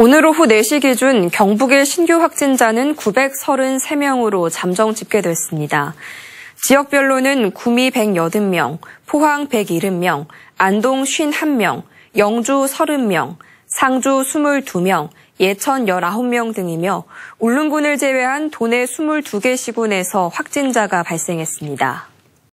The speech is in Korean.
오늘 오후 4시 기준 경북의 신규 확진자는 933명으로 잠정 집계됐습니다. 지역별로는 구미 180명, 포항 170명, 안동 51명, 영주 30명, 상주 22명, 예천 19명 등이며 울릉군을 제외한 도내 22개 시군에서 확진자가 발생했습니다.